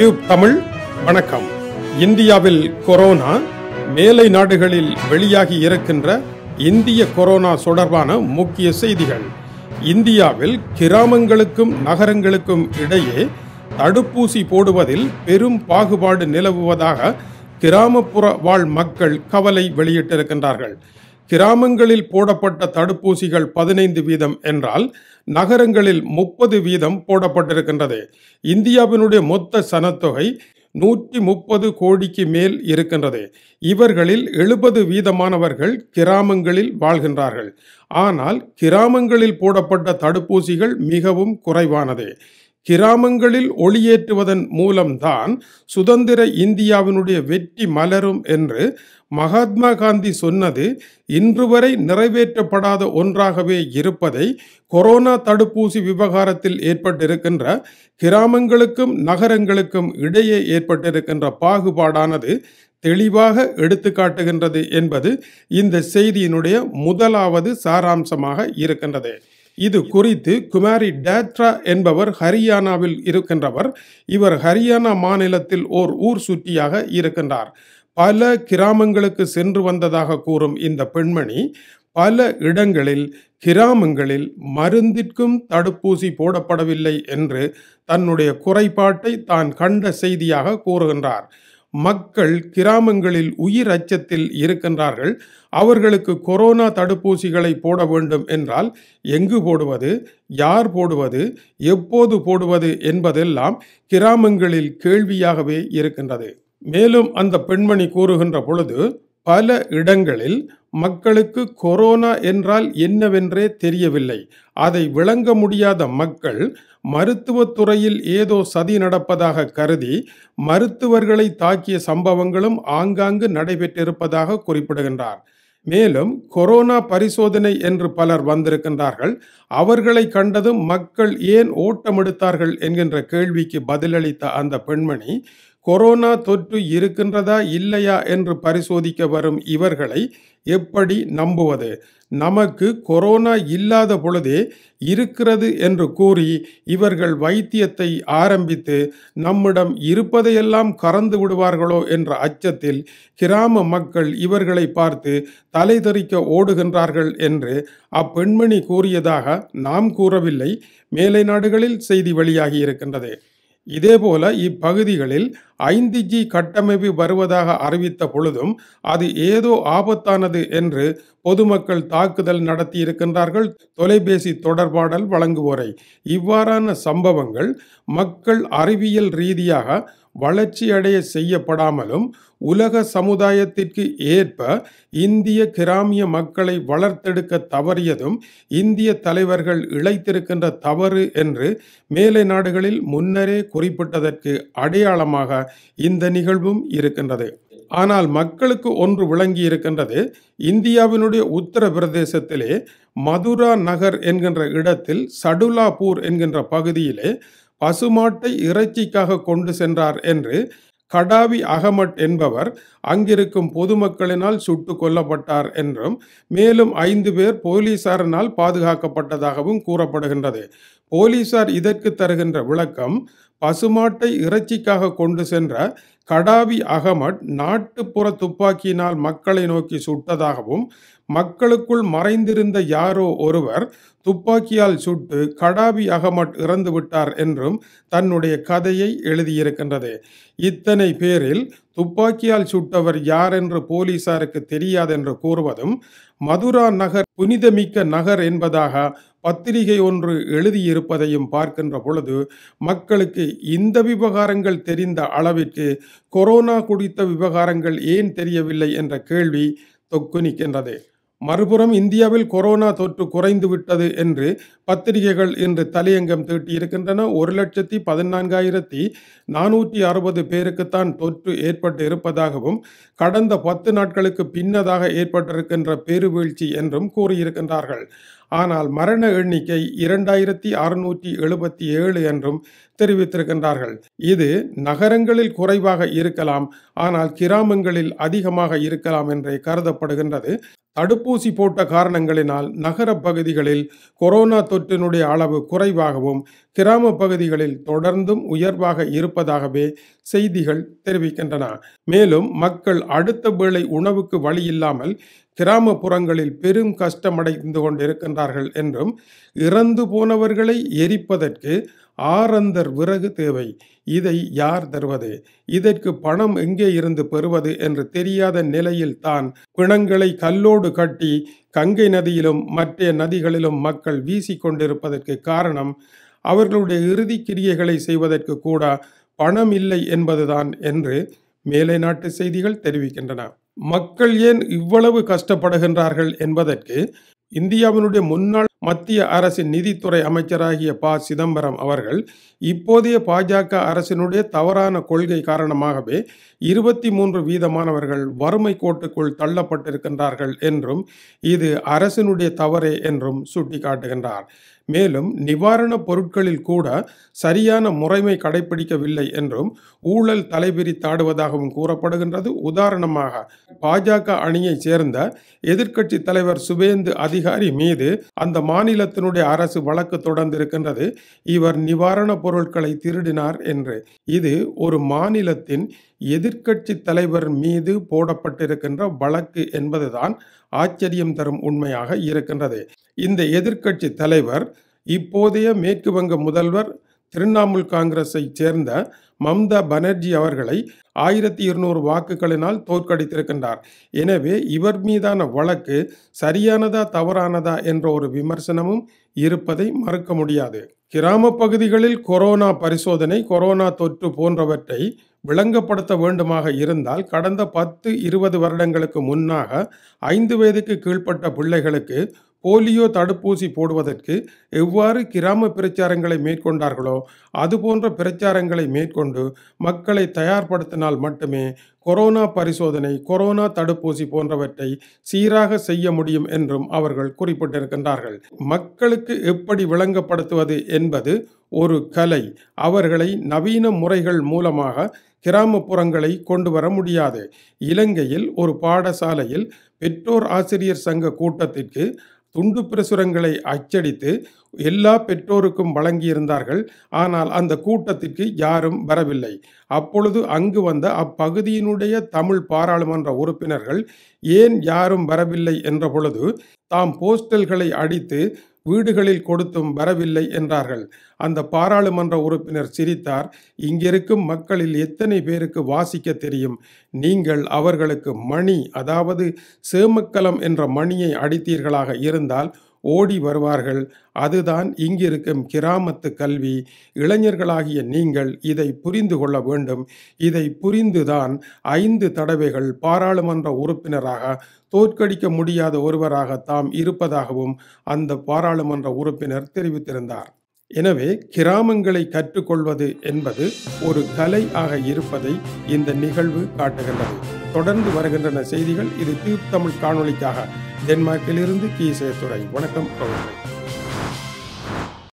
tube Tamil வணக்கம் இந்தியாவில் corona மேலை நாடுகளில் வெளியாகி இருக்கின்ற இந்திய கொரோனா தொடர்பான முக்கிய செய்திகள் இந்தியாவில் கிராமங்களுக்கும் நகரங்களுக்கும் இடையே தடுப்பூசி போடுவதில் பெரும் பாகுபாடு நிலவுவதாக கிராமப்புற வாழ் மக்கள் கவலை வெளியிட்டிருக்கின்றார்கள் கிராமங்களில் போடப்பட்ட தடுப்பூசிகள் பதினைந்து வீதம் என்றால் நகரங்களில் முப்பது வீதம் போடப்பட்டிருக்கின்றது இந்தியாவினுடைய மொத்த சனத்தொகை நூற்றி முப்பது கோடிக்கு மேல் இருக்கின்றது இவர்களில் எழுபது வீதமானவர்கள் கிராமங்களில் வாழ்கின்றார்கள் ஆனால் கிராமங்களில் போடப்பட்ட தடுப்பூசிகள் மிகவும் குறைவானது கிராமங்களில் ஒளியேற்றுவதன் மூலம்தான் சுதந்திர இந்தியாவினுடைய வெற்றி மலரும் என்று மகாத்மா காந்தி சொன்னது இன்று வரை நிறைவேற்றப்படாத ஒன்றாகவே இருப்பதை கொரோனா தடுப்பூசி விவகாரத்தில் ஏற்பட்டிருக்கின்ற கிராமங்களுக்கும் நகரங்களுக்கும் இடையே ஏற்பட்டிருக்கின்ற பாகுபாடானது தெளிவாக எடுத்துக்காட்டுகின்றது என்பது இந்த செய்தியினுடைய முதலாவது சாராம்சமாக இருக்கின்றது இது குறித்து குமாரி டேத்ரா என்பவர் ஹரியானாவில் இருக்கின்றவர் இவர் ஹரியானா மாநிலத்தில் ஓர் ஊர் சுற்றியாக இருக்கின்றார் பல கிராமங்களுக்கு சென்று வந்ததாக கூறும் இந்த பெண்மணி பல இடங்களில் கிராமங்களில் மருந்திற்கும் தடுப்பூசி போடப்படவில்லை என்று தன்னுடைய குறைபாட்டை தான் கண்ட செய்தியாக கூறுகின்றார் மக்கள் கிராமங்களில் உயிர் அச்சத்தில் இருக்கின்றார்கள் அவர்களுக்கு கொரோனா தடுப்பூசிகளை போட வேண்டும் என்றால் எங்கு போடுவது யார் போடுவது எப்போது போடுவது என்பதெல்லாம் கிராமங்களில் கேள்வியாகவே இருக்கின்றது மேலும் அந்த பெண்மணி கூறுகின்ற பொழுது பல இடங்களில் மக்களுக்கு கொரோனா என்றால் என்னவென்றே தெரியவில்லை அதை விளங்க முடியாத மக்கள் மருத்துவத்துறையில் ஏதோ சதி நடப்பதாக கருதி மருத்துவர்களை தாக்கிய சம்பவங்களும் ஆங்காங்கு நடைபெற்றிருப்பதாக குறிப்பிடுகின்றார் மேலும் கொரோனா பரிசோதனை என்று பலர் வந்திருக்கின்றார்கள் அவர்களை கண்டதும் மக்கள் ஏன் ஓட்டமெடுத்தார்கள் என்கின்ற கேள்விக்கு பதிலளித்த அந்த பெண்மணி கொரோனா தொற்று இருக்கின்றதா இல்லையா என்று பரிசோதிக்க வரும் இவர்களை எப்படி நம்புவது நமக்கு கொரோனா இல்லாத பொழுதே இருக்கிறது என்று கூறி இவர்கள் வைத்தியத்தை ஆரம்பித்து நம்மிடம் இருப்பதையெல்லாம் கறந்து விடுவார்களோ என்ற அச்சத்தில் கிராம மக்கள் இவர்களை பார்த்து தலை தெறிக்க ஓடுகின்றார்கள் என்று அப்பெண்மணி கூறியதாக நாம் கூறவில்லை மேலை நாடுகளில் செய்தி வெளியாகி இருக்கின்றது இதேபோல இப்பகுதிகளில் ஐந்து ஜி கட்டமைப்பு வருவதாக அறிவித்த பொழுதும் அது ஏதோ ஆபத்தானது என்று பொதுமக்கள் தாக்குதல் நடத்தி இருக்கின்றார்கள் தொலைபேசி தொடர்பாடல் வழங்குவோரை இவ்வாறான சம்பவங்கள் மக்கள் அறிவியல் ரீதியாக வளர்ச்சியடைய செய்யப்படாமலும் உலக சமுதாயத்திற்கு ஏற்ப இந்திய கிராமிய மக்களை வளர்த்தெடுக்க தவறியதும் இந்திய தலைவர்கள் இழைத்திருக்கின்ற தவறு என்று மேலை நாடுகளில் முன்னரே குறிப்பிட்டதற்கு அடையாளமாக இந்த நிகழ்வும் இருக்கின்றது ஆனால் மக்களுக்கு ஒன்று விளங்கி இருக்கின்றது இந்தியாவினுடைய உத்தரப்பிரதேசத்திலே மதுரா நகர் என்கின்ற இடத்தில் சடுலாபூர் என்கின்ற பகுதியிலே பசுமாட்டை இறைச்சிக்காக கொண்டு சென்றார் என்று கடாவி அகமட் என்பவர் அங்கிருக்கும் பொதுமக்களினால் சுட்டு கொல்லப்பட்டார் என்றும் மேலும் ஐந்து பேர் போலீசாரினால் பாதுகாக்கப்பட்டதாகவும் கூறப்படுகின்றது போலீசார் இதற்கு தருகின்ற விளக்கம் பசுமாட்டை இறைச்சிக்காக கொண்டு சென்ற கடாபி அகமட் நாட்டுப்புற துப்பாக்கியினால் மக்களை நோக்கி சுட்டதாகவும் மக்களுக்குள் மறைந்திருந்த யாரோ ஒருவர் துப்பாக்கியால் சுட்டு கடாபி அகமட் இறந்து விட்டார் என்றும் தன்னுடைய கதையை எழுதியிருக்கின்றது இத்தனை பேரில் துப்பாக்கியால் சுட்டவர் யார் என்று போலீசாருக்கு தெரியாதென்று கூறுவதும் மதுரா நகர் புனிதமிக்க நகர் என்பதாக பத்திரிகை ஒன்று எழுதியிருப்பதையும் பார்க்கின்ற பொழுது மக்களுக்கு இந்த விவகாரங்கள் தெரிந்த அளவிற்கு கொரோனா குறித்த விவகாரங்கள் ஏன் தெரியவில்லை என்ற கேள்வி தொக்கு நிற்கின்றது மறுபுறம் இந்தியாவில் கொரோனா தொற்று குறைந்து விட்டது என்று பத்திரிகைகள் இன்று தலையங்கம் தீட்டியிருக்கின்றன ஒரு லட்சத்தி பதினான்காயிரத்தி நானூற்றி அறுபது பேருக்குத்தான் தொற்று ஏற்பட்டு இருப்பதாகவும் கடந்த பத்து நாட்களுக்கு பின்னதாக ஏற்பட்டிருக்கின்ற பெருவீழ்ச்சி என்றும் கூறியிருக்கின்றார்கள் ஆனால் மரண எண்ணிக்கை இரண்டாயிரத்தி அறுநூற்றி எழுபத்தி ஏழு என்றும் தெரிவித்திருக்கின்றார்கள் இது நகரங்களில் குறைவாக இருக்கலாம் ஆனால் கிராமங்களில் அதிகமாக இருக்கலாம் என்றே கருதப்படுகின்றது தடுப்பூசி போட்ட காரணங்களினால் நகர பகுதிகளில் கொரோனா தொற்றினுடைய அளவு குறைவாகவும் கிராம பகுதிகளில் தொடர்ந்தும் உயர்வாக இருப்பதாகவே செய்திகள் தெரிவிக்கின்றன மேலும் மக்கள் அடுத்த வேளை உணவுக்கு வழி இல்லாமல் கிராமப்புறங்களில் பெரும் கஷ்டமடைந்து கொண்டிருக்கின்றார்கள் என்றும் இறந்து போனவர்களை எரிப்பதற்கு ஆரந்தர் விறகு தேவை இதை யார் தருவது இதற்கு பணம் எங்கே இருந்து பெறுவது என்று தெரியாத நிலையில் தான் பிணங்களை கல்லோடு கட்டி கங்கை நதியிலும் மற்ற நதிகளிலும் மக்கள் வீசிக்கொண்டிருப்பதற்கு காரணம் அவர்களுடைய இறுதி கிரியைகளை செய்வதற்கு கூட பணம் இல்லை என்பதுதான் என்று மேலை நாட்டு செய்திகள் தெரிவிக்கின்றன மக்கள் ஏன் இவ்வளவு கஷ்டப்படுகின்றார்கள் என்பதற்கு இந்தியாவினுடைய முன்னாள் மத்திய அரசின் நிதித்துறை அமைச்சராகிய ப சிதம்பரம் அவர்கள் இப்போதைய பாஜக அரசினுடைய தவறான கொள்கை காரணமாகவே இருபத்தி மூன்று வீதமானவர்கள் வறுமை கோட்டுக்குள் தள்ளப்பட்டிருக்கின்றார்கள் என்றும் இது அரசினுடைய தவறே என்றும் சுட்டிக்காட்டுகின்றார் மேலும் நிவாரணப் பொருட்களில் கூட சரியான முறைமை கடைபிடிக்கவில்லை என்றும் ஊழல் தலைபிரித்தாடுவதாகவும் கூறப்படுகின்றது உதாரணமாக பாஜக அணியைச் சேர்ந்த எதிர்க்கட்சி தலைவர் சுபேந்து அதிகாரி மீது அந்த அம்மாநிலத்தினுடைய அரசு வழக்கு தொடர்ந்திருக்கின்றது இவர் நிவாரணப் பொருட்களை திருடினார் என்று இது ஒரு மாநிலத்தின் எதிர்க்கட்சி தலைவர் மீது போடப்பட்டிருக்கின்ற வழக்கு என்பதுதான் ஆச்சரியம் தரும் உண்மையாக இருக்கின்றது இந்த எதிர்க்கட்சி தலைவர் இப்போதைய மேற்கு வங்க முதல்வர் திரிணாமுல் காங்கிரஸை சேர்ந்த மம்தா பனர்ஜி அவர்களை ஆயிரத்தி இருநூறு வாக்குகளினால் தோற்கடித்திருக்கின்றார் எனவே இவர் மீதான வழக்கு சரியானதா தவறானதா என்ற ஒரு விமர்சனமும் இருப்பதை மறுக்க முடியாது கிராம பகுதிகளில் கொரோனா பரிசோதனை கொரோனா தொற்று போன்றவற்றை விளங்கப்படுத்த வேண்டுமாக இருந்தால் கடந்த பத்து இருபது வருடங்களுக்கு முன்னாக ஐந்து வயதுக்கு கீழ்ப்பட்ட பிள்ளைகளுக்கு போலியோ தடுப்பூசி போடுவதற்கு எவ்வாறு கிராம பிரச்சாரங்களை மேற்கொண்டார்களோ அதுபோன்ற பிரச்சாரங்களை மேற்கொண்டு மக்களை தயார்படுத்தினால் மட்டுமே கொரோனா பரிசோதனை கொரோனா தடுப்பூசி போன்றவற்றை சீராக செய்ய முடியும் என்றும் அவர்கள் குறிப்பிட்டிருக்கின்றார்கள் மக்களுக்கு எப்படி விளங்கப்படுத்துவது என்பது ஒரு கலை அவர்களை நவீன முறைகள் மூலமாக கிராமப்புறங்களை கொண்டு வர முடியாது இலங்கையில் ஒரு பாடசாலையில் பெற்றோர் ஆசிரியர் சங்க கூட்டத்திற்கு துண்டு பிரசுரங்களை அச்சடித்து எல்லா பெற்றோருக்கும் வழங்கியிருந்தார்கள் ஆனால் அந்த கூட்டத்திற்கு யாரும் வரவில்லை அப்பொழுது அங்கு வந்த அப்பகுதியினுடைய தமிழ் பாராளுமன்ற உறுப்பினர்கள் ஏன் யாரும் வரவில்லை என்ற பொழுது தாம் போஸ்டல்களை அடித்து வீடுகளில் கொடுத்தும் வரவில்லை என்றார்கள் அந்த பாராளுமன்ற உறுப்பினர் சிரித்தார் இங்கிருக்கும் மக்களில் எத்தனை பேருக்கு வாசிக்க தெரியும் நீங்கள் அவர்களுக்கு மணி அதாவது சேமக்கலம் என்ற மணியை அடித்தீர்களாக இருந்தால் ஓடி வருவார்கள் அதுதான் இங்கிருக்கும் கிராமத்து கல்வி இளைஞர்களாகிய நீங்கள் இதை புரிந்து கொள்ள வேண்டும் இதை புரிந்துதான் ஐந்து தடவைகள் பாராளுமன்ற உறுப்பினராக தோற்கடிக்க முடியாத ஒருவராக தாம் இருப்பதாகவும் அந்த பாராளுமன்ற உறுப்பினர் தெரிவித்திருந்தார் எனவே கிராமங்களை கற்றுக்கொள்வது என்பது ஒரு கலை ஆக இருப்பதை இந்த நிகழ்வு காட்டுகின்றது தொடர்ந்து வருகின்றன செய்திகள் இது தீர்த்தமிழ் தமிழ் காணொலிக்காக டென்மார்க்கிலிருந்து கீசே துறை வணக்கம் அவர்கள்